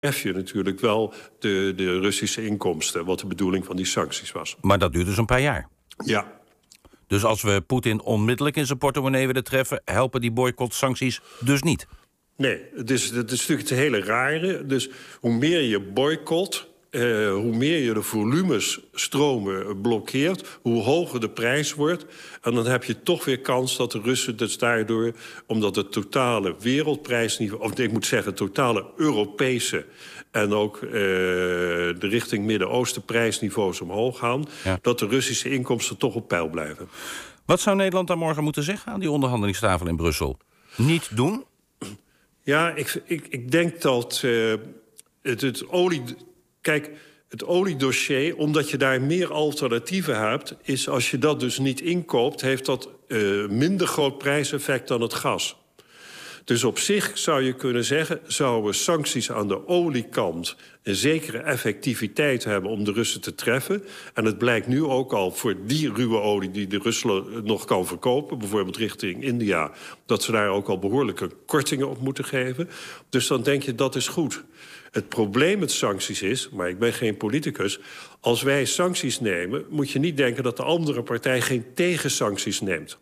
tref je natuurlijk wel de, de Russische inkomsten... wat de bedoeling van die sancties was. Maar dat duurt dus een paar jaar? Ja. Dus als we Poetin onmiddellijk in zijn portemonnee willen treffen... helpen die boycott-sancties dus niet? Nee, het is, het is natuurlijk het hele rare. Dus hoe meer je boycott eh, hoe meer je de volumesstromen blokkeert, hoe hoger de prijs wordt. En dan heb je toch weer kans dat de Russen dus daardoor, omdat het totale wereldprijsniveau, of ik moet zeggen, totale Europese en ook eh, de richting Midden-Oosten prijsniveaus omhoog gaan, dat de Russische inkomsten toch op peil blijven. Wat zou Nederland dan morgen moeten zeggen aan die onderhandelingstafel in Brussel? Niet doen? Ja, ik, ik, ik denk dat. Eh, het, het olie, Kijk, het oliedossier, omdat je daar meer alternatieven hebt... is als je dat dus niet inkoopt, heeft dat uh, minder groot prijseffect dan het gas. Dus op zich zou je kunnen zeggen... zouden sancties aan de oliekant een zekere effectiviteit hebben om de Russen te treffen. En het blijkt nu ook al voor die ruwe olie die de Russen nog kan verkopen... bijvoorbeeld richting India, dat ze daar ook al behoorlijke kortingen op moeten geven. Dus dan denk je, dat is goed. Het probleem met sancties is, maar ik ben geen politicus... als wij sancties nemen, moet je niet denken dat de andere partij geen tegensancties neemt.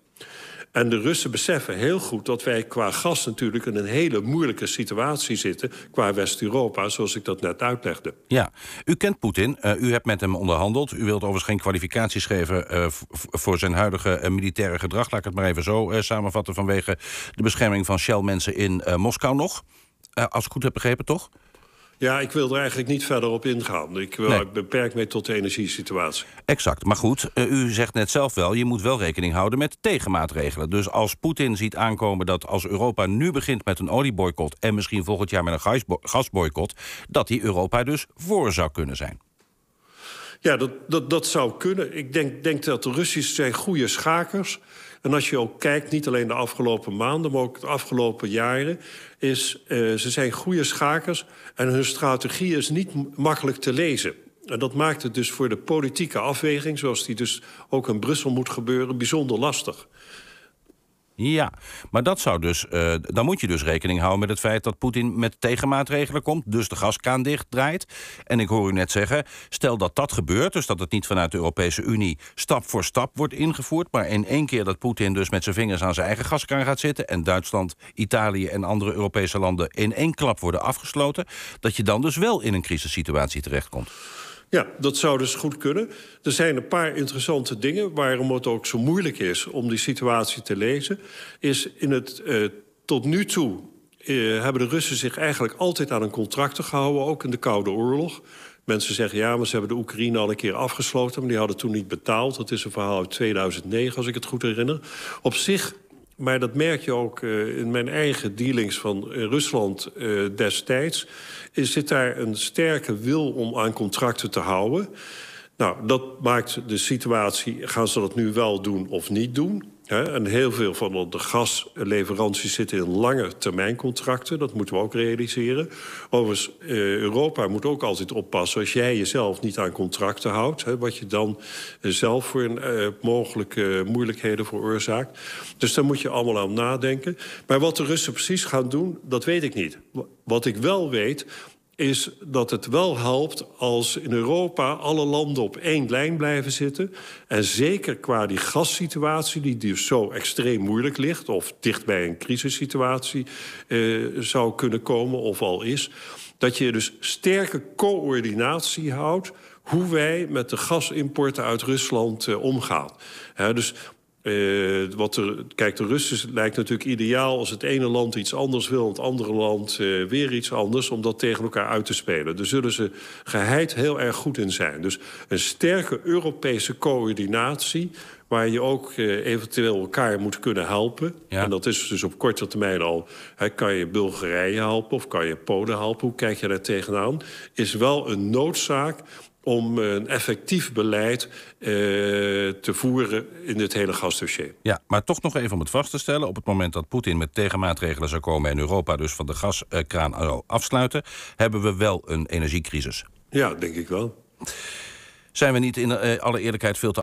En de Russen beseffen heel goed dat wij qua gas natuurlijk... in een hele moeilijke situatie zitten qua West-Europa... zoals ik dat net uitlegde. Ja, u kent Poetin, eh, u hebt met hem onderhandeld. U wilt overigens geen kwalificaties geven eh, voor zijn huidige eh, militaire gedrag. Laat ik het maar even zo samenvatten vanwege de bescherming van Shell-mensen in Moskou nog. als ik goed heb begrepen, toch? Ja, ik wil er eigenlijk niet verder op ingaan. Ik, wil, eh, nee. ik beperk me tot de energiesituatie. Exact. Maar goed, eh, u zegt net zelf wel... je moet wel rekening houden met tegenmaatregelen. Dus als Poetin ziet aankomen dat als Europa nu begint met een olieboycott... en misschien volgend jaar met een gasboycott... dat die Europa dus voor zou kunnen zijn. Ja, dat, dat, dat zou kunnen. Ik denk, denk dat de Russisch zijn goede schakers. En als je ook kijkt, niet alleen de afgelopen maanden... maar ook de afgelopen jaren, is eh, ze zijn goede schakers... en hun strategie is niet makkelijk te lezen. En dat maakt het dus voor de politieke afweging... zoals die dus ook in Brussel moet gebeuren, bijzonder lastig. Ja, maar dat zou dus, eh, dan moet je dus rekening houden met het feit dat Poetin met tegenmaatregelen komt, dus de gaskaan dichtdraait. En ik hoor u net zeggen, stel dat dat gebeurt, dus dat het niet vanuit de Europese Unie stap voor stap wordt ingevoerd, maar in één keer dat Poetin dus met zijn vingers aan zijn eigen gaskaan gaat zitten en Duitsland, Italië en andere Europese landen in één klap worden afgesloten, dat je dan dus wel in een crisissituatie terechtkomt. Ja, dat zou dus goed kunnen. Er zijn een paar interessante dingen. Waarom het ook zo moeilijk is om die situatie te lezen... is in het eh, tot nu toe eh, hebben de Russen zich eigenlijk altijd aan een contract gehouden... ook in de Koude Oorlog. Mensen zeggen, ja, maar ze hebben de Oekraïne al een keer afgesloten... maar die hadden toen niet betaald. Dat is een verhaal uit 2009, als ik het goed herinner. Op zich maar dat merk je ook uh, in mijn eigen dealings van eh, Rusland uh, destijds. Is, dit daar een sterke wil om aan contracten te houden. Nou, dat maakt de situatie, gaan ze dat nu wel doen of niet doen... En heel veel van de gasleveranties zitten in lange termijncontracten. Dat moeten we ook realiseren. Overigens, eh, Europa moet ook altijd oppassen... als jij jezelf niet aan contracten houdt... wat je dan eh, zelf voor eh, mogelijke moeilijkheden veroorzaakt. Dus daar moet je allemaal aan nadenken. Maar wat de Russen precies gaan doen, dat weet ik niet. Wat ik wel weet, is dat het wel helpt als in Europa alle landen op één lijn blijven zitten. En zeker qua die gassituatie, die dus zo extreem moeilijk ligt... of dicht bij een crisissituatie eh, zou kunnen komen of al is... dat je dus sterke coördinatie houdt hoe wij met de gasimporten uit Rusland eh, omgaan. dus eh, wat er, kijk, de Russen lijkt natuurlijk ideaal als het ene land iets anders wil... en het andere land eh, weer iets anders, om dat tegen elkaar uit te spelen. Daar zullen ze geheid heel erg goed in zijn. Dus een sterke Europese coördinatie waar je ook eh, eventueel elkaar moet kunnen helpen. En dat is dus op korte termijn al... Hè, kan je Bulgarije helpen of kan je Polen helpen? Hoe kijk je daar tegenaan? Is wel een noodzaak om een effectief beleid eh, te voeren in dit hele gasdossier. Ja, maar toch nog even om het vast te stellen... op het moment dat Poetin met tegenmaatregelen zou komen... en Europa dus van de gaskraan zou afsluiten... hebben we wel een energiecrisis. Ja, denk ik wel. Zijn we niet in eh, alle eerlijkheid veel te